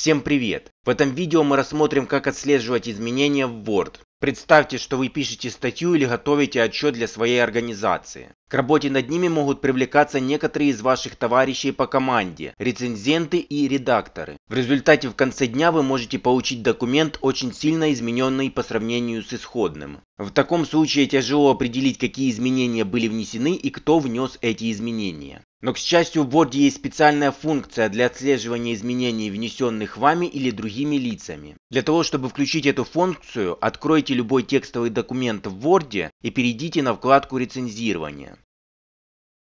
Всем привет! В этом видео мы рассмотрим, как отслеживать изменения в Word. Представьте, что вы пишете статью или готовите отчет для своей организации. К работе над ними могут привлекаться некоторые из ваших товарищей по команде, рецензенты и редакторы. В результате в конце дня вы можете получить документ, очень сильно измененный по сравнению с исходным. В таком случае тяжело определить, какие изменения были внесены и кто внес эти изменения. Но, к счастью, в Word есть специальная функция для отслеживания изменений, внесенных вами или другими лицами. Для того, чтобы включить эту функцию, откройте любой текстовый документ в Word и перейдите на вкладку «Рецензирование».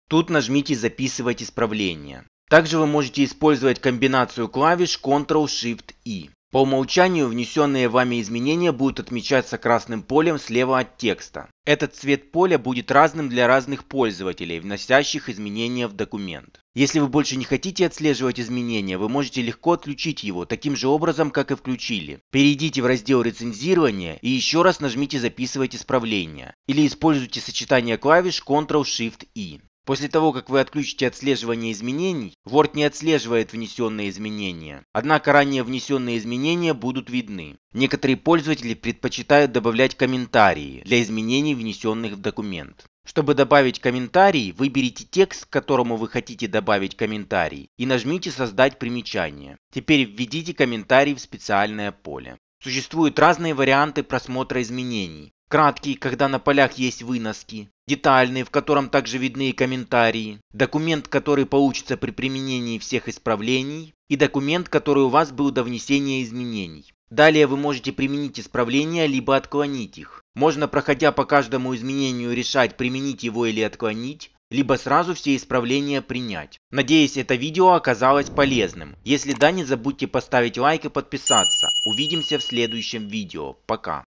Тут нажмите «Записывать исправление». Также вы можете использовать комбинацию клавиш Ctrl-Shift-I. По умолчанию внесенные вами изменения будут отмечаться красным полем слева от текста. Этот цвет поля будет разным для разных пользователей, вносящих изменения в документ. Если вы больше не хотите отслеживать изменения, вы можете легко отключить его таким же образом, как и включили. Перейдите в раздел рецензирования и еще раз нажмите «Записывать исправления» или используйте сочетание клавиш Ctrl-Shift-I. После того, как вы отключите отслеживание изменений, Word не отслеживает внесенные изменения. Однако ранее внесенные изменения будут видны. Некоторые пользователи предпочитают добавлять комментарии для изменений, внесенных в документ. Чтобы добавить комментарий, выберите текст, к которому вы хотите добавить комментарий и нажмите «Создать примечание». Теперь введите комментарий в специальное поле. Существуют разные варианты просмотра изменений. Краткий, когда на полях есть выноски. Детальный, в котором также видны и комментарии. Документ, который получится при применении всех исправлений. И документ, который у вас был до внесения изменений. Далее вы можете применить исправления, либо отклонить их. Можно, проходя по каждому изменению, решать, применить его или отклонить либо сразу все исправления принять. Надеюсь, это видео оказалось полезным. Если да, не забудьте поставить лайк и подписаться. Увидимся в следующем видео. Пока.